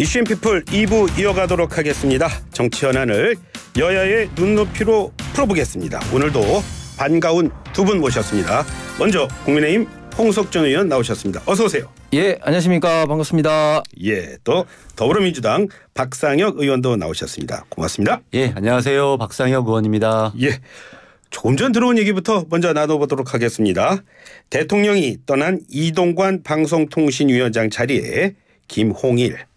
이슈앤피플 2부 이어가도록 하겠습니다. 정치 현안을 여야의 눈높이로 풀어보겠습니다. 오늘도 반가운 두 분 모셨습니다. 먼저 국민의힘 홍석준 의원 나오셨습니다. 어서 오세요. 예, 안녕하십니까. 반갑습니다. 예, 또 더불어민주당 박상혁 의원도 나오셨습니다. 고맙습니다. 예, 안녕하세요. 박상혁 의원입니다. 예. 조금 전 들어온 얘기부터 먼저 나눠보도록 하겠습니다. 대통령이 떠난 이동관 방송통신위원장 자리에 김홍일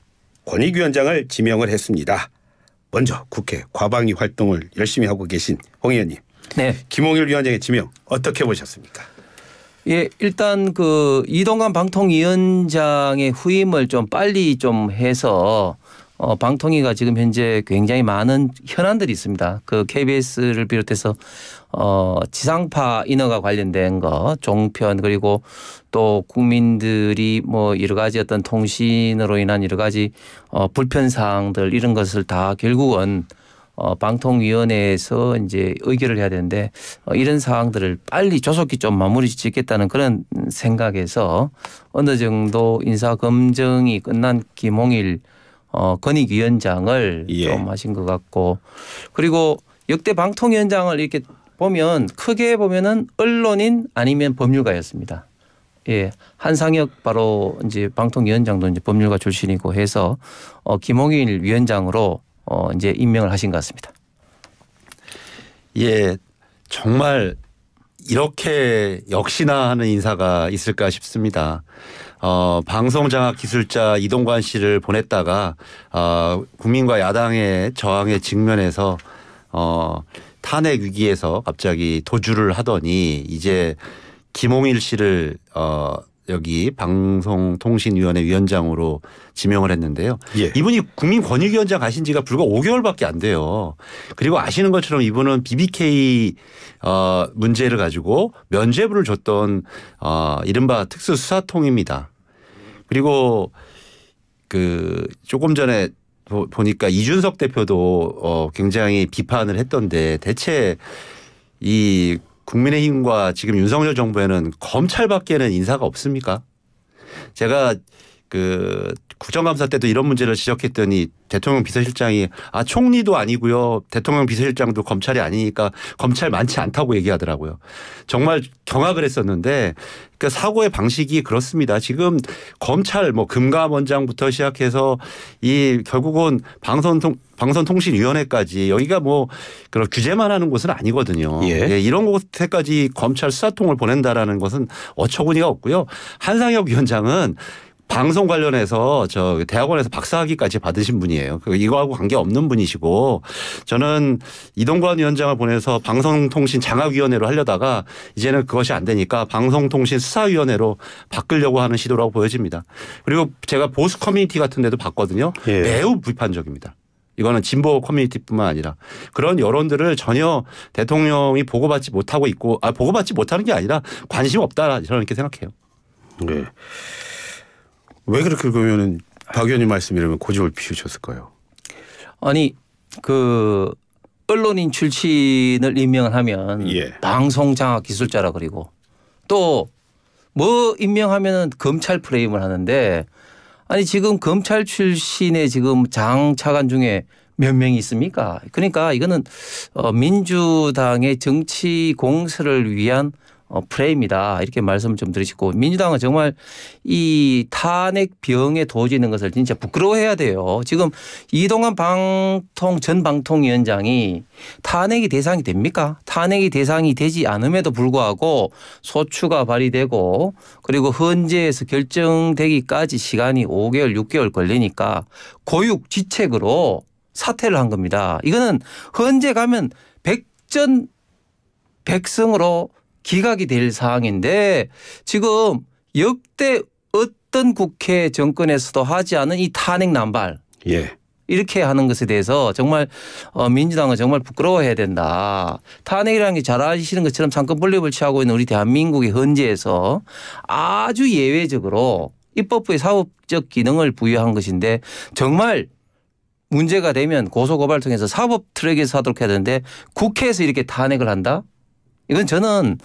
권익위원장을 지명을 했습니다. 먼저 국회 과방위 활동을 열심히 하고 계신 홍 의원님. 네. 김홍일 위원장의 지명 어떻게 보셨습니까? 예, 일단 그 이동관 방통위원장의 후임을 좀 빨리 좀 해서 어, 방통위가 지금 현재 굉장히 많은 현안들이 있습니다. 그 KBS를 비롯해서 어, 지상파 인허가 관련된 거, 종편 그리고 또 국민들이 뭐 여러 가지 어떤 통신으로 인한 여러 가지 어, 불편 사항들 이런 것을 다 결국은 어, 방통위원회에서 이제 의결을 해야 되는데 어, 이런 사항들을 빨리 조속히 좀 마무리 짓겠다는 그런 생각에서 어느 정도 인사검증이 끝난 김홍일 어, 권익위원장을 예. 좀 하신 것 같고 그리고 역대 방통위원장을 이렇게 보면 크게 보면은 언론인 아니면 법률가였습니다. 예. 한상혁 바로 이제 방통위원장도 이제 법률가 출신이고 해서 어, 김홍일 위원장으로 어, 이제 임명을 하신 것 같습니다. 예. 정말 이렇게 역시나 하는 인사가 있을까 싶습니다. 어, 방송장학 기술자 이동관 씨를 보냈다가 어, 국민과 야당의 저항에 직면해서 어, 탄핵 위기에서 갑자기 도주를 하더니 이제 김홍일 씨를 어, 여기 방송통신위원회 위원장으로 지명을 했는데요. 예. 이분이 국민권익위원장 가신 지가 불과 5개월밖에 안 돼요. 그리고 아시는 것처럼 이분은 BBK 어 문제를 가지고 면죄부를 줬던 어 이른바 특수수사통입니다. 그리고 그 조금 전에 보, 니까 이준석 대표도 어 굉장히 비판을 했던데 대체 이 국민의힘과 지금 윤석열 정부에는 검찰밖에는 인사가 없습니까? 제가 그 국정감사 때도 이런 문제를 지적했더니 대통령 비서실장이 아 총리도 아니고요 대통령 비서실장도 검찰이 아니니까 검찰 많지 않다고 얘기하더라고요. 정말 경악을 했었는데 그니까 사고의 방식이 그렇습니다. 지금 검찰 뭐 금감원장부터 시작해서 이 결국은 방송통 방송통신위원회까지 여기가 뭐 그런 규제만 하는 곳은 아니거든요. 예. 예, 이런 곳에까지 검찰 수사통을 보낸다라는 것은 어처구니가 없고요. 한상혁 위원장은 방송 관련해서 저 대학원에서 박사학위까지 받으신 분이에요. 그 이거하고 관계없는 분이시고 저는 이동관 위원장을 보내서 방송통신 장학위원회로 하려다가 이제는 그것이 안 되니까 방송통신 수사위원회로 바꾸려고 하는 시도라고 보여집니다. 그리고 제가 보수 커뮤니티 같은 데도 봤거든요. 예. 매우 불판적입니다 이거는 진보 커뮤니티뿐만 아니라 그런 여론들을 전혀 대통령이 보고받지 못하고 있고 아 보고받지 못하는 게 아니라 관심 없다 저는 이렇게 생각해요. 네. 왜 그렇게 그러면은 박 의원님 말씀이라면 고집을 피우셨을까요? 아니 그 언론인 출신을 임명을 하면 예. 방송 장악 기술자라 그리고 또 뭐 임명하면은 검찰 프레임을 하는데 아니 지금 검찰 출신의 지금 장 차관 중에 몇 명이 있습니까? 그러니까 이거는 어 민주당의 정치 공세를 위한 어, 프레임이다 이렇게 말씀을 좀 드리시고 민주당은 정말 이 탄핵 병에 도지는 것을 진짜 부끄러워해야 돼요. 지금 이동환 방통 전 방통위원장이 탄핵이 대상이 됩니까? 탄핵이 대상이 되지 않음에도 불구하고 소추가 발의되고 그리고 헌재에서 결정되기까지 시간이 5개월, 6개월 걸리니까 고육지책으로 사퇴를 한 겁니다. 이거는 헌재 가면 백전 백성으로 기각이 될 사항인데 지금 역대 어떤 국회 정권에서도 하지 않은 이 탄핵 난발 예. 이렇게 하는 것에 대해서 정말 어, 민주당은 정말 부끄러워해야 된다. 탄핵이라는 게 잘 아시는 것처럼 상권 분립을 취하고 있는 우리 대한민국의 헌재에서 아주 예외적으로 입법부의 사법적 기능을 부여한 것인데 정말 문제가 되면 고소고발 통해서 사법 트랙에서 하도록 해야 되는데 국회에서 이렇게 탄핵을 한다? 이건 저는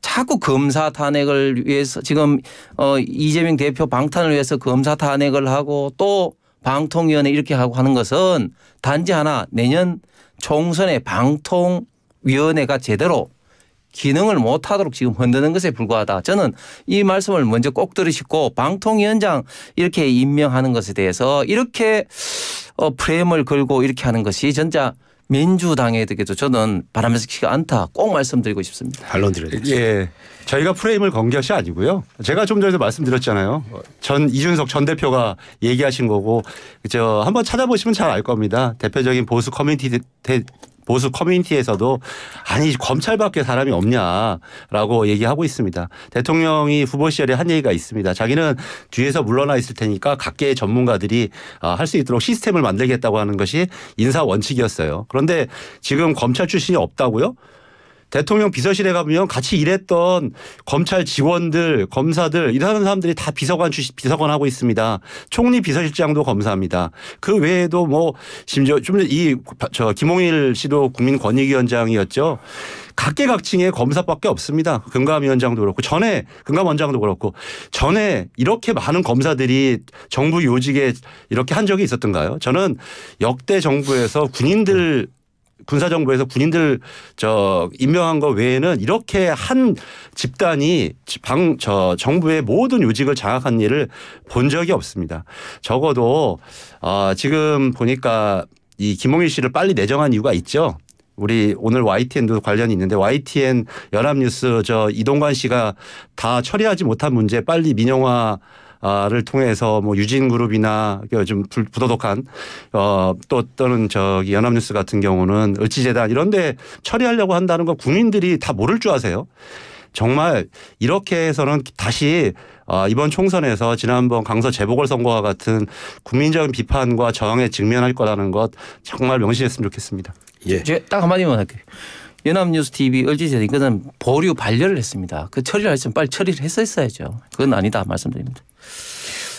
자꾸 검사 탄핵을 위해서 지금 어 이재명 대표 방탄을 위해서 검사 탄핵을 하고 또 방통위원회 이렇게 하고 하는 것은 단지 하나 내년 총선에 방통위원회가 제대로 기능을 못하도록 지금 흔드는 것에 불과하다. 저는 이 말씀을 먼저 꼭 들으시고 방통위원장 이렇게 임명하는 것에 대해서 이렇게 어 프레임을 걸고 이렇게 하는 것이 전자 민주당에 대해서 저는 바람직치가 않다 꼭 말씀드리고 싶습니다. 반론드리겠습 예. 저희가 프레임을 건 것이 아니고요. 제가 좀전에 말씀드렸잖아요. 전 이준석 전 대표가 얘기하신 거고 저 한번 찾아보시면 잘 알 겁니다. 대표적인 보수 커뮤니티 보수 커뮤니티에서도 아니 검찰밖에 사람이 없냐라고 얘기하고 있습니다. 대통령이 후보 시절에 한 얘기가 있습니다. 자기는 뒤에서 물러나 있을 테니까 각계의 전문가들이 아, 할수 있도록 시스템을 만들겠다고 하는 것이 인사 원칙이었어요. 그런데 지금 검찰 출신이 없다고요? 대통령 비서실에 가면 같이 일했던 검찰 직원들, 검사들 일하는 사람들이 다 비서관 출신 비서관 하고 있습니다. 총리 비서실장도 검사합니다. 그 외에도 뭐 심지어 좀이저 김홍일 씨도 국민권익위원장이었죠. 각계각층의 검사밖에 없습니다. 금감위원장도 그렇고 전에 금감원장도 그렇고 전에 이렇게 많은 검사들이 정부 요직에 이렇게 한 적이 있었던가요? 저는 역대 정부에서 군인들 군사정부에서 군인들 저 임명한 거 외에는 이렇게 한 집단이 방저 정부의 모든 요직을 장악한 일을 본 적이 없습니다. 적어도 어 지금 보니까 이 김홍일 씨를 빨리 내정한 이유가 있죠. 우리 오늘 YTN도 관련이 있는데 YTN 연합뉴스 저 이동관 씨가 다 처리하지 못한 문제 빨리 민영화 아를 통해서 뭐 유진그룹이나 요즘 그 부도덕한 어 또 또는 저기 연합뉴스 같은 경우는 을지재단 이런데 처리하려고 한다는 거 국민들이 다 모를 줄 아세요? 정말 이렇게 해서는 다시 어, 이번 총선에서 지난번 강서 재보궐선거와 같은 국민적인 비판과 저항에 직면할 거라는 것 정말 명심했으면 좋겠습니다. 예. 딱 한마디만 할게요. 연합뉴스 TV 을지재단 이거는 그 보류 반려를 했습니다. 그 처리를 했으면 빨리 처리를 했었어야죠. 그건 아니다 말씀드립니다.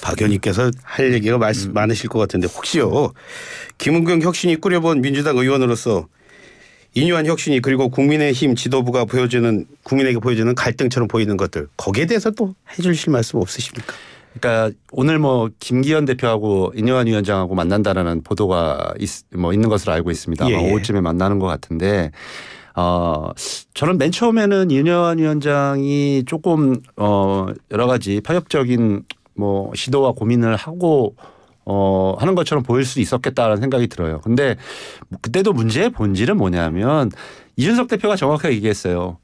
박 의원님께서 할 얘기가 말씀 음. 많으실 것 같은데 혹시요 김은경 혁신이 꾸려본 민주당 의원으로서 인유한 혁신이 그리고 국민의힘 지도부가 보여주는 국민에게 보여주는 갈등처럼 보이는 것들 거기에 대해서 또 해주실 말씀 없으십니까? 그러니까 오늘 뭐 김기현 대표하고 인효환 위원장하고 만난다라는 보도가 있, 뭐 있는 것으로 알고 있습니다. 예. 아마 오후쯤에 만나는 것 같은데 어, 저는 맨 처음에는 윤여한 위원장이 조금 어, 여러 가지 파격적인 뭐 시도와 고민을 하고 어, 하는 것처럼 보일 수 있었겠다라는 생각이 들어요. 근데 그때도 문제의 본질은 뭐냐면 이준석 대표가 정확하게 얘기했어요.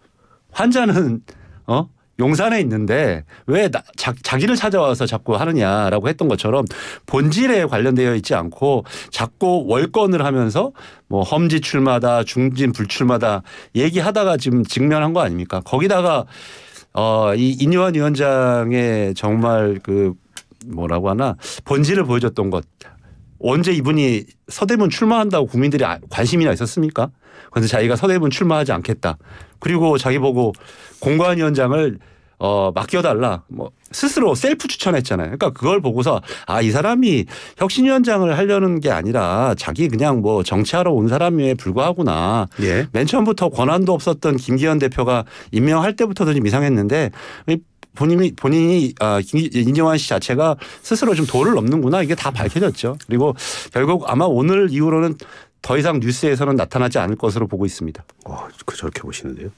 환자는 어? 용산에 있는데 왜 나, 자, 자기를 찾아와서 자꾸 하느냐라고 했던 것처럼 본질에 관련되어 있지 않고 자꾸 월권을 하면서 뭐 험지 출마다 중진 불출마다 얘기하다가 지금 직면한 거 아닙니까? 거기다가 어, 이 인요한 위원장의 정말 그 뭐라고 하나 본질을 보여줬던 것 언제 이분이 서대문 출마한다고 국민들이 아, 관심이나 있었습니까? 그런데 자기가 서대문 출마하지 않겠다. 그리고 자기 보고 공관위원장을 어, 맡겨달라. 뭐, 스스로 셀프 추천했잖아요. 그러니까 그걸 보고서 아, 이 사람이 혁신위원장을 하려는 게 아니라 자기 그냥 뭐 정치하러 온 사람에 불과하구나. 예. 맨 처음부터 권한도 없었던 김기현 대표가 임명할 때부터도 좀 이상했는데 본인이 본인이 어, 이정환 씨 자체가 스스로 좀 도를 넘는구나 이게 다 밝혀졌죠. 그리고 결국 아마 오늘 이후로는 더 이상 뉴스에서는 나타나지 않을 것으로 보고 있습니다. 어, 그 저렇게 보시는데요?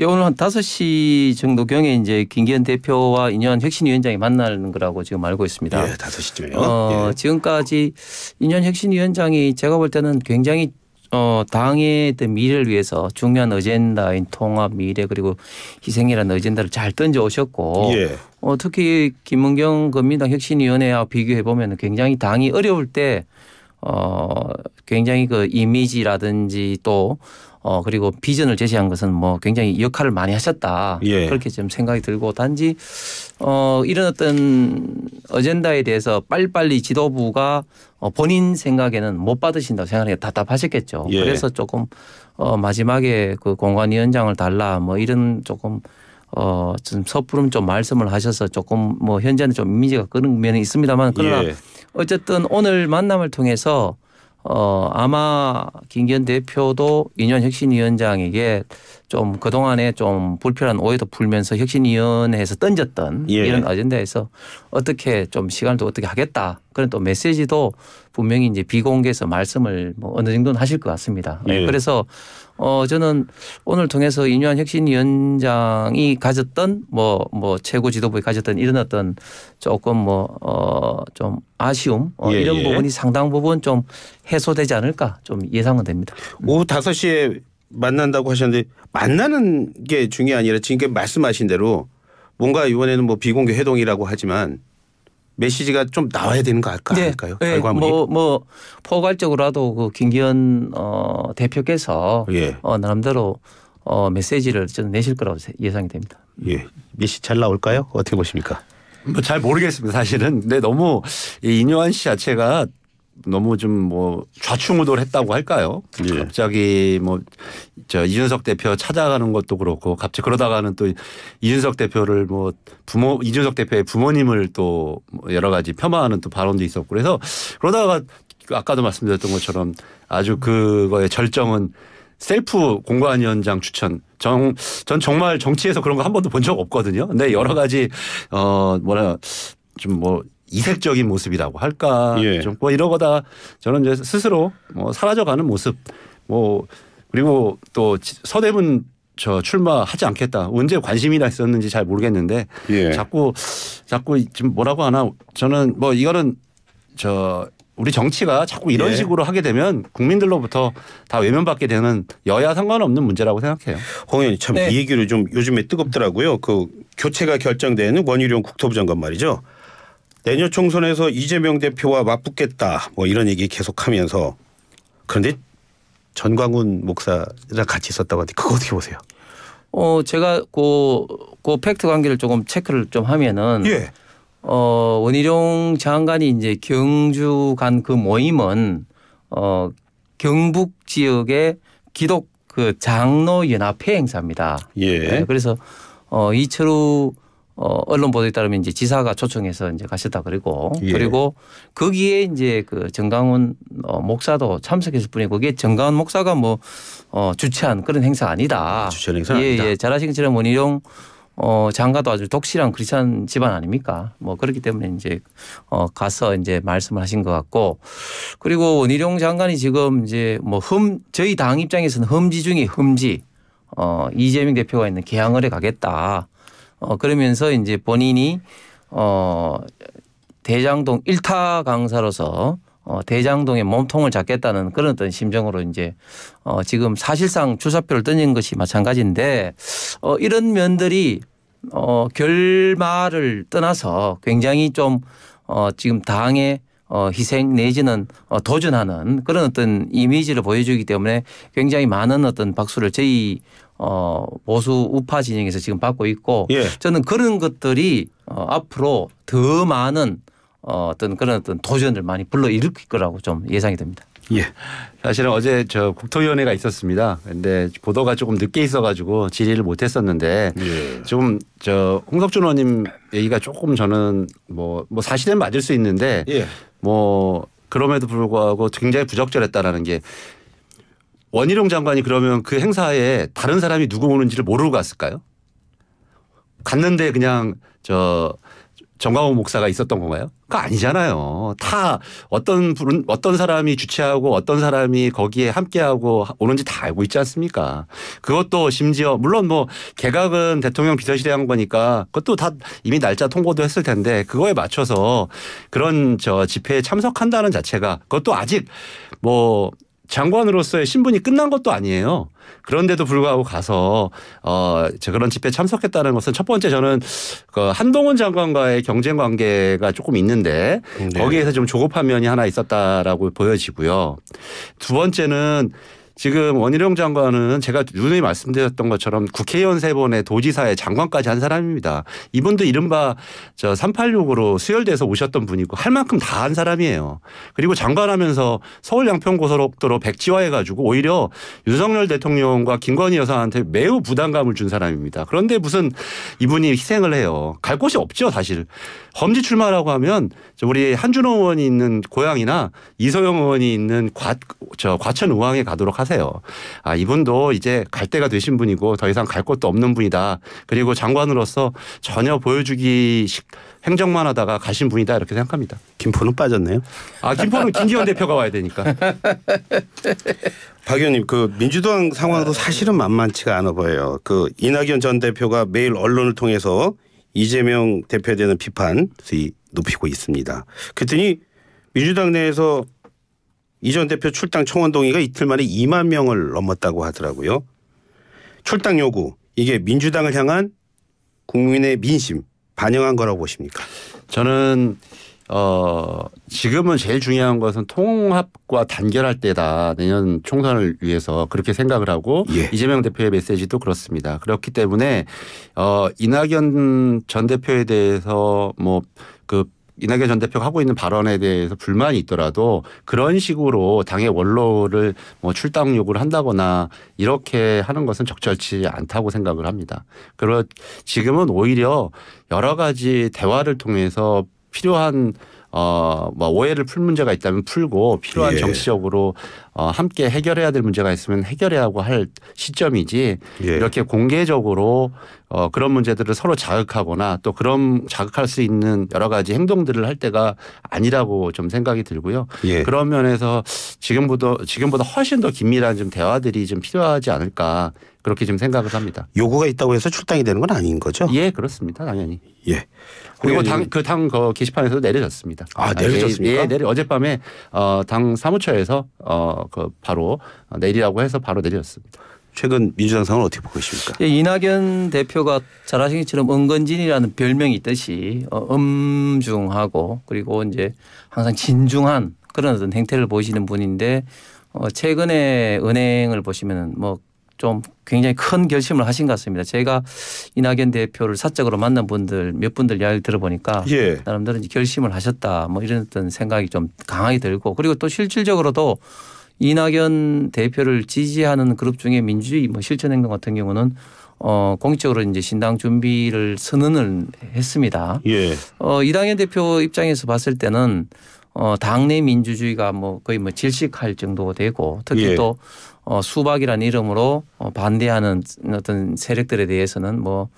예, 오늘 한다시 정도 경에 이제 김기현 대표와 인현 혁신위원장이 만나는 거라고 지금 알고 있습니다. 예, 5시쯤에요. 어, 예. 지금까지 인현 혁신위원장이 제가 볼 때는 굉장히 어, 당의 미래를 위해서 중요한 어젠다인 통합 미래 그리고 희생이라는 어젠다를 잘 던져 오셨고 예. 어, 특히 김은경 금민당 혁신위원회와 비교해 보면 굉장히 당이 어려울 때 어, 굉장히 그 이미지라든지 또 어, 그리고 비전을 제시한 것은 뭐 굉장히 역할을 많이 하셨다. 예. 그렇게 좀 생각이 들고 단지 어, 이런 어떤 어젠다에 대해서 빨리빨리 지도부가 어, 본인 생각에는 못 받으신다고 생각하니까 답답하셨겠죠. 예. 그래서 조금 어, 마지막에 그 공관위원장을 달라 뭐 이런 조금 어, 좀 섣부름 좀 말씀을 하셔서 조금 뭐 현재는 좀 이미지가 그런 면이 있습니다만 그러나 예. 어쨌든 오늘 만남을 통해서 어, 아마 김기현 대표도 인현 혁신위원장에게 좀 그동안에 좀 불필요한 오해도 풀면서 혁신위원회에서 던졌던 예. 이런 어젠다에서 어떻게 좀 시간을 또 어떻게 하겠다 그런 또 메시지도 분명히 이제 비공개에서 말씀을 뭐 어느 정도는 하실 것 같습니다. 네, 예. 그래서 어 저는 오늘 통해서 이뉴한 혁신위원장이 가졌던 뭐뭐 뭐 최고 지도부에 가졌던 이런 어떤 조금 뭐어좀 아쉬움 어, 예, 이런 예. 부분이 상당 부분 좀 해소되지 않을까 좀 예상은 됩니다. 오후 5시에 만난다고 하셨는데 만나는 게 중요한 아니라 지금 말씀하신 대로 뭔가 이번에는 뭐 비공개 회동이라고 하지만 메시지가 좀 나와야 되는 거 아닐까, 네. 아닐까요? 네. 결과물이. 뭐, 뭐 포괄적으로라도 그 김기현 어, 대표께서 예. 어, 나름대로 어, 메시지를 저 내실 거라고 예상이 됩니다. 예. 메시 잘 나올까요? 어떻게 보십니까? 뭐잘 모르겠습니다. 사실은. 근데 너무 이 인요한 씨 자체가 너무 좀 뭐 좌충우돌 했다고 할까요? 예. 갑자기 뭐 저 이준석 대표 찾아가는 것도 그렇고 갑자기 그러다가는 또 이준석 대표를 뭐 부모 이준석 대표의 부모님을 또 뭐 여러 가지 폄하하는 또 발언도 있었고 그래서 그러다가 아까도 말씀드렸던 것처럼 아주 그거의 절정은 셀프 공관위원장 추천. 정, 전 정말 정치에서 그런 거 한 번도 본 적 없거든요. 근데 여러 가지, 어, 뭐라, 좀 뭐, 이색적인 모습이라고 할까 예. 좀뭐 이러거다 저는 이제 스스로 뭐 사라져가는 모습 뭐 그리고 또 서대문 저 출마하지 않겠다 언제 관심이나 있었는지 잘 모르겠는데 예. 자꾸 자꾸 지금 뭐라고 하나 저는 뭐 이거는 저 우리 정치가 자꾸 이런 예. 식으로 하게 되면 국민들로부터 다 외면받게 되는 여야 상관없는 문제라고 생각해요. 홍 의원님 참이 네. 얘기를 좀 요즘에 뜨겁더라고요. 그 교체가 결정되는 원희룡 국토부 장관 말이죠. 내년 총선에서 이재명 대표와 맞붙겠다 뭐 이런 얘기 계속하면서 그런데 전광훈 목사랑 같이 있었다고 하는데 그거 어떻게 보세요? 어 제가 그, 그 팩트 관계를 조금 체크를 좀 하면은 예. 어 원희룡 장관이 이제 경주 간 그 모임은 어 경북 지역의 기독 그 장로 연합회 행사입니다. 예. 네, 그래서 어 이철우 어, 언론 보도에 따르면 이제 지사가 초청해서 이제 가셨다 그리고 예. 그리고 거기에 이제 그 정강훈 어, 목사도 참석했을 뿐이고 그게 정강훈 목사가 뭐 어, 주최한 그런 행사 아니다. 아, 주최 행사 예, 아니다. 예, 잘 아시는 것처럼 원희룡 어, 장가도 아주 독실한 크리스천 집안 아닙니까? 뭐 그렇기 때문에 이제 어, 가서 이제 말씀을 하신 것 같고 그리고 원희룡 장관이 지금 이제 뭐 흠 저희 당 입장에서는 흠지 중에 흠지 어, 이재명 대표가 있는 개항을에 가겠다. 어, 그러면서 이제 본인이 어, 대장동 일타 강사로서 어, 대장동의 몸통을 잡겠다는 그런 어떤 심정으로 이제 어, 지금 사실상 주사표를 던진 것이 마찬가지인데 어, 이런 면들이 어, 결말을 떠나서 굉장히 좀 어, 지금 당의 어, 희생 내지는 어, 도전하는 그런 어떤 이미지를 보여주기 때문에 굉장히 많은 어떤 박수를 저희 어, 보수 우파 진영에서 지금 받고 있고 예. 저는 그런 것들이 어, 앞으로 더 많은 어, 어떤 그런 어떤 도전을 많이 불러일으킬 거라고 좀 예상이 됩니다. 예. 사실은 어제 저 국토위원회가 있었습니다. 근데 보도가 조금 늦게 있어가지고 질의를 못했었는데 지금 예. 저 홍석준 의원님 얘기가 조금 저는 뭐뭐 뭐 사실은 맞을 수 있는데 예. 뭐 그럼에도 불구하고 굉장히 부적절했다라는 게 원희룡 장관이 그러면 그 행사에 다른 사람이 누구 오는지를 모르고 갔을까요? 갔는데 그냥 저 정광호 목사가 있었던 건가요? 그 아니잖아요. 다 어떤 분 어떤 사람이 주최하고 어떤 사람이 거기에 함께하고 오는지 다 알고 있지 않습니까? 그것도 심지어 물론 뭐 개각은 대통령 비서실에 한 거니까 그것도 다 이미 날짜 통보도 했을 텐데 그거에 맞춰서 그런 저 집회에 참석한다는 자체가 그것도 아직 뭐 장관으로서의 신분이 끝난 것도 아니에요. 그런데도 불구하고 가서 어 그런 집회 참석했다는 것은 첫 번째 저는 그 한동훈 장관과의 경쟁 관계가 조금 있는데 네. 거기에서 좀 조급한 면이 하나 있었다라고 보여지고요. 두 번째는 지금 원희룡 장관은 제가 누누이 말씀드렸던 것처럼 국회의원 세번의도지사의 장관까지 한 사람입니다. 이분도 이른바 저 386으로 수혈돼서 오셨던 분이고 할 만큼 다 한 사람이에요. 그리고 장관하면서 서울 양평고속도로 백지화해가지고 오히려 윤석열 대통령과 김건희 여사한테 매우 부담감을 준 사람입니다. 그런데 무슨 이분이 희생을 해요. 갈 곳이 없죠 사실. 험지 출마라고 하면 우리 한준호 의원이 있는 고향이나 이소영 의원이 있는 과, 저 과천 우항에 가도록 하세요. 하세요. 아, 이분도 이제 갈 때가 되신 분이고 더 이상 갈 곳도 없는 분이다. 그리고 장관으로서 전혀 보여주기 행정만 하다가 가신 분이다 이렇게 생각합니다. 김포는 빠졌네요. 아, 김포는 김기현 대표가 와야 되니까. 박 의원님 그 민주당 상황도 사실은 만만치가 않아 보여요. 그 이낙연 전 대표가 매일 언론을 통해서 이재명 대표에 대한 비판 높이고 있습니다. 그랬더니 민주당 내에서 이전 대표 출당 청원 동의가 이틀 만에 2만 명을 넘었다고 하더라고요. 출당 요구 이게 민주당을 향한 국민의 민심 반영한 거라고 보십니까? 저는 어 지금은 제일 중요한 것은 통합과 단결할 때다 내년 총선을 위해서 그렇게 생각을 하고 예. 이재명 대표의 메시지도 그렇습니다. 그렇기 때문에 어 이낙연 전 대표에 대해서 뭐그 이낙연 전 대표가 하고 있는 발언에 대해서 불만이 있더라도 그런 식으로 당의 원로를 뭐 출당 요구를 한다거나 이렇게 하는 것은 적절치 않다고 생각을 합니다. 그리고 지금은 오히려 여러 가지 대화를 통해서 필요한 어뭐 오해를 풀 문제가 있다면 풀고 필요한 예. 정치적으로 어 함께 해결해야 될 문제가 있으면 해결해야 하고 할 시점이지 예. 이렇게 공개적으로 어 그런 문제들을 서로 자극하거나 또 그런 자극할 수 있는 여러 가지 행동들을 할 때가 아니라고 좀 생각이 들고요. 예. 그런 면에서 지금보다 지금보다 훨씬 더 긴밀한 좀 대화들이 좀 필요하지 않을까 그렇게 지 생각을 합니다. 요구가 있다고 해서 출당이 되는 건 아닌 거죠? 예, 그렇습니다. 당연히. 예. 그리고 당 그당 그, 그 게시판에서 내려졌습니다. 아, 아 내려졌습니까? 예, 예, 내려 어젯밤에 어, 당 사무처에서 어, 그 바로 어, 내리라고 해서 바로 내렸습니다. 최근 민주당 상황 어떻게 보고 계십니까? 예, 이낙연 대표가 잘 아시는 것처럼 은근진이라는 별명이 있듯이 엄중하고 어, 그리고 이제 항상 진중한 그런 어떤 행태를 보이시는 분인데 어 최근에 은행을 보시면뭐 좀 굉장히 큰 결심을 하신 것 같습니다. 제가 이낙연 대표를 사적으로 만난 분들 몇 분들 이야기 들어보니까 예. 사람들은 결심을 하셨다 뭐 이런 어떤 생각이 좀 강하게 들고 그리고 또 실질적으로도 이낙연 대표를 지지하는 그룹 중에 민주주의 뭐 실천행동 같은 경우는 어 공식적으로 이제 신당 준비를 선언을 했습니다. 예. 어 이낙연 대표 입장에서 봤을 때는 어, 당내 민주주의가 뭐 거의 뭐 질식할 정도 가 되고 특히 예. 또 어, 수박이라는 이름으로 어, 반대하는 어떤 세력들에 대해서는 뭐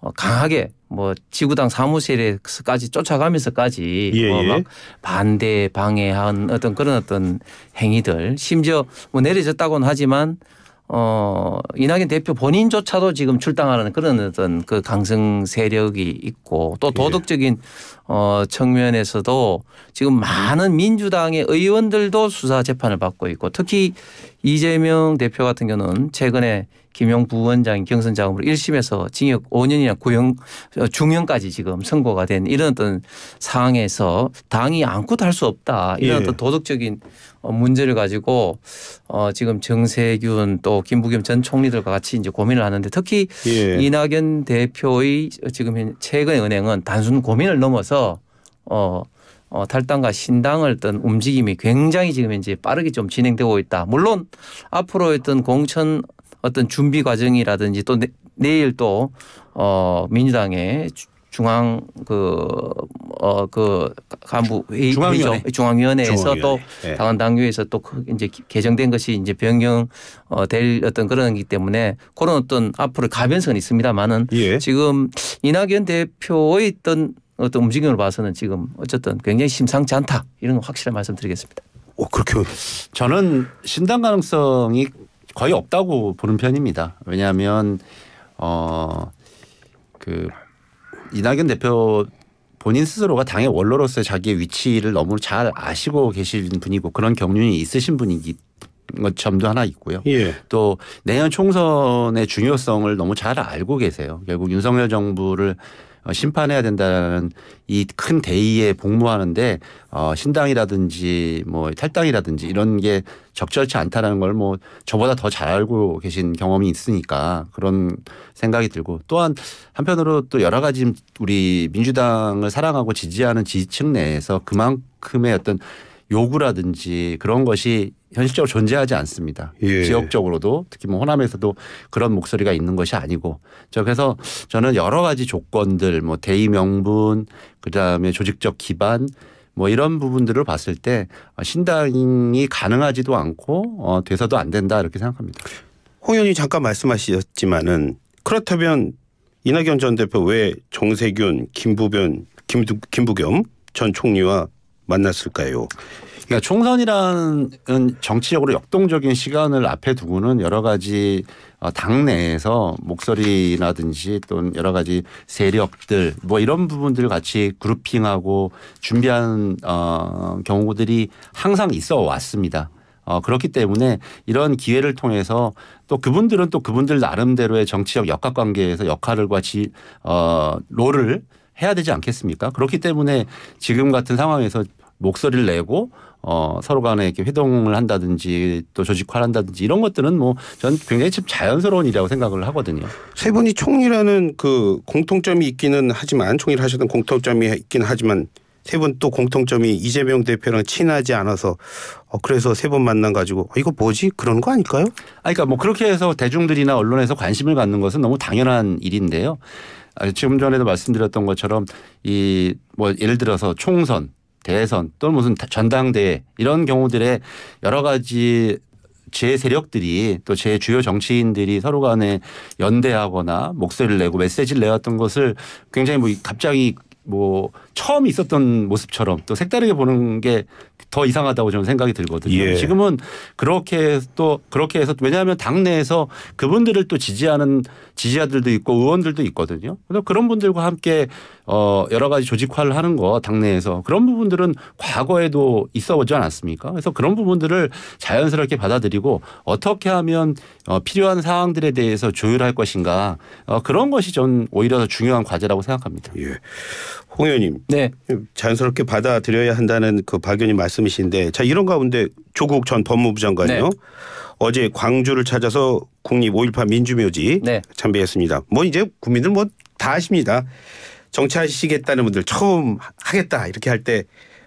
어, 강하게 뭐 지구당 사무실에까지 서 쫓아가면서까지 예, 뭐막 예. 반대 방해한 어떤 그런 어떤 행위들 심지어 뭐 내려졌다고는 하지만 어, 이낙연 대표 본인조차도 지금 출당하는 그런 어떤 그 강성 세력이 있고 또 예. 도덕적인 어, 측면에서도 지금 많은 민주당의 의원들도 수사 재판을 받고 있고 특히 이재명 대표 같은 경우는 최근에 김용 부원장 경선 자금으로 1심에서 징역 5년이나 구형 어, 중형까지 지금 선고가 된 이런 어떤 상황에서 당이 안고도 할 수 없다 이런 예. 어떤 도덕적인 어, 문제를 가지고 어 지금 정세균 또 김부겸 전 총리들과 같이 이제 고민을 하는데 특히 예. 이낙연 대표의 지금 최근 은행은 단순 고민을 넘어서 어 어, 탈당과 신당을 어떤 움직임이 굉장히 지금 이제 빠르게 좀 진행되고 있다. 물론 앞으로 어떤 공천 어떤 준비 과정이라든지 또 내, 내일 또 어, 민주당의 중앙 그 어그 어, 그 간부 회의 중앙위원회. 중앙위원회에서 중앙위원회. 또 예. 당원 당규에서 또 그 이제 개정된 것이 이제 변경 어, 될 어떤 그런 기 때문에 그런 어떤 앞으로 가변성이 있습니다만은 예. 지금 이낙연 대표의 어떤 어떤 움직임을 봐서는 지금 어쨌든 굉장히 심상치 않다 이런 확실한 말씀드리겠습니다. 오 어, 그렇게 저는 신당 가능성이 거의 없다고 보는 편입니다. 왜냐하면 어 그 이낙연 대표 본인 스스로가 당의 원로로서 자기의 위치를 너무 잘 아시고 계신 분이고 그런 경륜이 있으신 분이기 점도 하나 있고요. 예. 또 내년 총선의 중요성을 너무 잘 알고 계세요. 결국 윤석열 정부를 어, 심판해야 된다는 이 큰 대의에 복무하는데 어 신당이라든지 뭐 탈당이라든지 이런 게 적절치 않다라는 걸 뭐 저보다 더 잘 알고 계신 경험이 있으니까 그런 생각이 들고 또한 한편으로 또 여러 가지 우리 민주당을 사랑하고 지지하는 지지층 내에서 그만큼의 어떤 요구라든지 그런 것이 현실적으로 존재하지 않습니다. 예. 지역적으로도 특히 뭐 호남에서도 그런 목소리가 있는 것이 아니고 저 그래서 저는 여러 가지 조건들 뭐 대의 명분 그다음에 조직적 기반 뭐 이런 부분들을 봤을 때 신당이 가능하지도 않고 어 돼서도 안 된다 이렇게 생각합니다. 홍 의원님 잠깐 말씀하셨지만은 그렇다면 이낙연 전 대표 왜 정세균, 김부변, 김, 김부겸 전 총리와 만났을까요? 그러니까 총선이라는 정치적으로 역동적인 시간을 앞에 두고는 여러 가지 어, 당 내에서 목소리라든지 또 여러 가지 세력들 뭐 이런 부분들 같이 그룹핑하고 준비한 어, 경우들이 항상 있어 왔습니다. 어, 그렇기 때문에 이런 기회를 통해서 또 그분들은 또 그분들 나름대로의 정치적 역학 관계에서 역할을과 지, 어, 롤을 해야 되지 않겠습니까? 그렇기 때문에 지금 같은 상황에서 목소리를 내고 어, 서로 간에 이렇게 회동을 한다든지 또 조직화를 한다든지 이런 것들은 뭐 전 굉장히 참 자연스러운 일이라고 생각을 하거든요. 세 분이 총리라는 그 공통점이 있기는 하지만 총리를 하셨던 공통점이 있긴 하지만 세 분 또 공통점이 이재명 대표랑 친하지 않아서 어, 그래서 세 분 만나 가지고 어, 이거 뭐지 그런 거 아닐까요? 아 그러니까 뭐 그렇게 해서 대중들이나 언론에서 관심을 갖는 것은 너무 당연한 일인데요. 아, 지금 전에도 말씀드렸던 것처럼 이 뭐 예를 들어서 총선 대선 또는 무슨 전당대회 이런 경우들의 여러 가지 제 세력들이 또 제 주요 정치인들이 서로 간에 연대하거나 목소리를 내고 메시지를 내왔던 것을 굉장히 뭐 갑자기 뭐 처음 있었던 모습처럼 또 색다르게 보는 게 더 이상하다고 저는 생각이 들거든요. 예. 지금은 그렇게 또 그렇게 해서 왜냐하면 당내에서 그분들을 또 지지하는 지지자들도 있고 의원들도 있거든요. 그래서 그런 분들과 함께 어 여러 가지 조직화를 하는 거 당내에서 그런 부분들은 과거에도 있어 오지 않았습니까? 그래서 그런 부분들을 자연스럽게 받아들이고 어떻게 하면 어 필요한 사항들에 대해서 조율할 것인가 어 그런 것이 전 오히려 더 중요한 과제라고 생각합니다. 예. 홍 의원님. 네. 자연스럽게 받아들여야 한다는 그박 의원님 말씀이신데 자 이런 가운데 조국 전 법무부 장관이요. 네. 어제 광주를 찾아서 국립 5.18 민주묘지 네. 참배했습니다. 뭐 이제 국민들 뭐 다 아십니다. 정치하시겠다는 분들 처음 하겠다 이렇게 할 때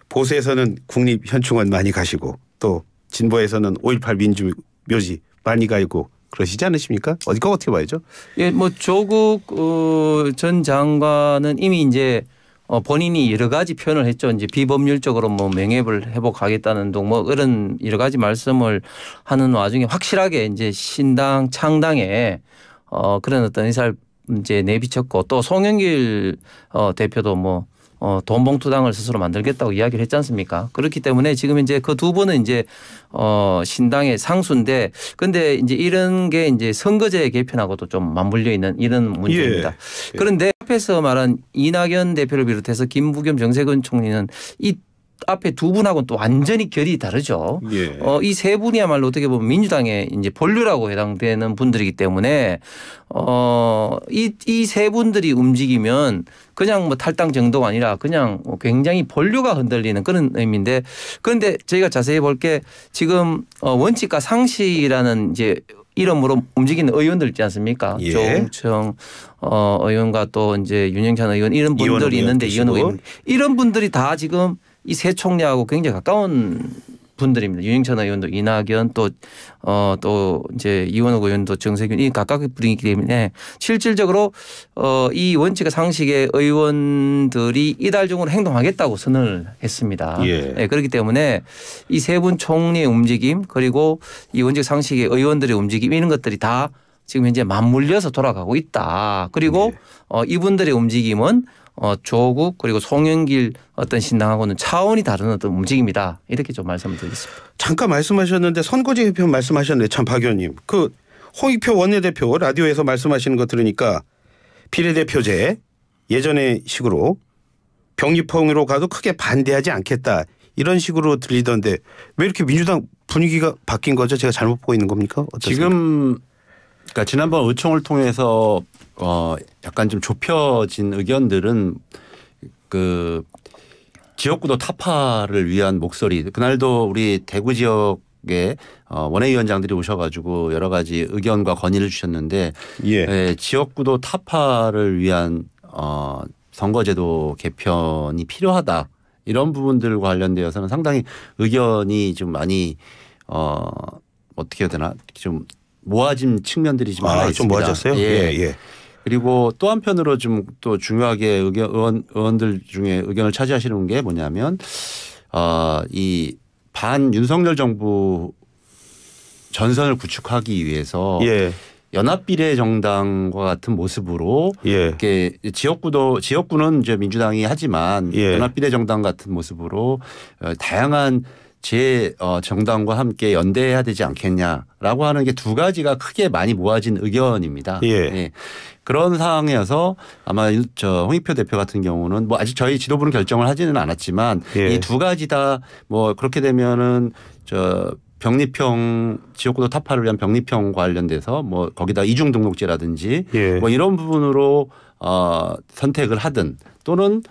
보수에서는 국립현충원 많이 가시고 또 진보에서는 5.18 민주묘지 많이 가고 그러시지 않으십니까? 어디가 어떻게 봐야죠? 예, 뭐 조국 어, 전 장관은 이미 이제 어, 본인이 여러 가지 표현을 했죠. 이제 비법률적으로 뭐 명예를 회복하겠다는 등뭐 이런 여러 가지 말씀을 하는 와중에 확실하게 이제 신당 창당에 어, 그런 어떤 의사를 이제 내비쳤고 또 송영길 어, 대표도 뭐 어, 돈봉투당을 스스로 만들겠다고 이야기를 했지 않습니까? 그렇기 때문에 지금 이제 그 두 분은 이제 어, 신당의 상수인데 근데 이제 이런 게 이제 선거제 개편하고도 좀 맞물려 있는 이런 문제입니다. 예. 그런데 앞에서 말한 이낙연 대표를 비롯해서 김부겸 정세균 총리는 이 앞에 두 분하고는 또 완전히 결이 다르죠. 예. 어, 이 세 분이야말로 어떻게 보면 민주당의 이제 본류라고 해당되는 분들이기 때문에 어, 이 이 세 분들이 움직이면 그냥 뭐 탈당 정도가 아니라 그냥 뭐 굉장히 본류가 흔들리는 그런 의미인데 그런데 저희가 자세히 볼게 지금 어, 원칙과 상식이라는 이제 이름으로 움직이는 의원들 있지 않습니까? 예. 조홍청 어, 의원과 또 이제 윤영찬 의원 이런 분들이 있는데 이원 의원 이런 분들이 다 지금 이세 총리하고 굉장히 가까운 분들입니다. 유영찬 의원도 이낙연 또어또 어, 또 이제 이원호 의원도 정세균 이 각각의 분이기 때문에 실질적으로 어이 원칙과 상식의 의원들이 이달 중으로 행동하겠다고 선언을 했습니다. 예. 네, 그렇기 때문에 이 세 분 총리의 움직임 그리고 이 원칙 상식의 의원들의 움직임 이런 것들이 다 지금 현재 맞물려서 돌아가고 있다. 그리고 예. 어 이분들의 움직임은 어, 조국 그리고 송영길 어떤 신당하고는 차원이 다른 어떤 움직임이다 이렇게 좀 말씀드리겠습니다. 을 잠깐 말씀하셨는데 선거제 개편 말씀하셨는참박 의원님 그 홍익표 원내대표 라디오에서 말씀하시는 거 들으니까 비례대표제 예전의 식으로 병립형으로 가도 크게 반대하지 않겠다 이런 식으로 들리던데 왜 이렇게 민주당 분위기가 바뀐 거죠? 제가 잘못 보고 있는 겁니까? 어떻습니까? 지금 그러니까 지난번 의총을 통해서 어 약간 좀 좁혀진 의견들은 그 지역구도 타파를 위한 목소리. 그날도 우리 대구 지역에 어, 원외위원장들이 오셔가지고 여러 가지 의견과 건의를 주셨는데 예. 예, 지역구도 타파를 위한 어, 선거제도 개편이 필요하다 이런 부분들과 관련되어서는 상당히 의견이 좀 많이 어, 어떻게 해야 되나 좀 모아진 측면들이 좀 아, 많아 있습니다. 좀 모아졌어요? 예. 예. 예. 그리고 또 한편으로 좀 또 중요하게 의견 의원, 의원들 중에 의견을 차지하시는 게 뭐냐면 어이 반 윤석열 정부 전선을 구축하기 위해서 예. 연합비례 정당과 같은 모습으로 예. 이렇게 지역구도 지역구는 이제 민주당이 하지만 예. 연합비례 정당 같은 모습으로 어, 다양한 제 어, 정당과 함께 연대해야 되지 않겠냐라고 하는 게 두 가지가 크게 많이 모아진 의견입니다. 예. 예. 그런 상황이어서 아마 저 홍익표 대표 같은 경우는 뭐 아직 저희 지도부는 결정을 하지는 않았지만 예. 이두 가지 다 뭐 그렇게 되면은 저 병리평 지역구도 타파를 위한 병리평 관련돼서 뭐 거기다 이중 등록제라든지 예. 뭐 이런 부분으로 어 선택을 하든 또는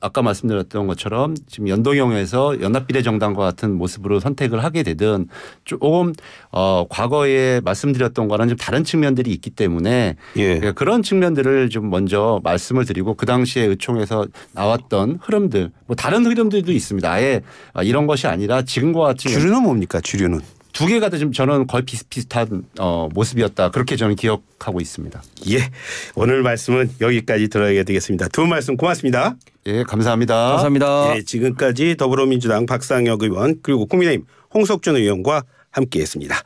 아까 말씀드렸던 것처럼 지금 연동형에서 연합비례정당과 같은 모습으로 선택을 하게 되든 조금 어 과거에 말씀드렸던 거랑 좀 다른 측면들이 있기 때문에 예. 그러니까 그런 측면들을 좀 먼저 말씀을 드리고 그 당시에 의총에서 나왔던 흐름들 뭐 다른 흐름들도 있습니다. 아예 아, 이런 것이 아니라 지금과 같은 주류는 뭡니까 주류는 두 개가 다 지금 저는 거의 비슷비슷한 어, 모습이었다. 그렇게 저는 기억하고 있습니다. 예. 오늘 말씀은 여기까지 들어야 되겠습니다. 두 분 말씀 고맙습니다. 예, 감사합니다. 감사합니다. 예, 지금까지 더불어민주당 박상혁 의원 그리고 국민의힘 홍석준 의원과 함께했습니다.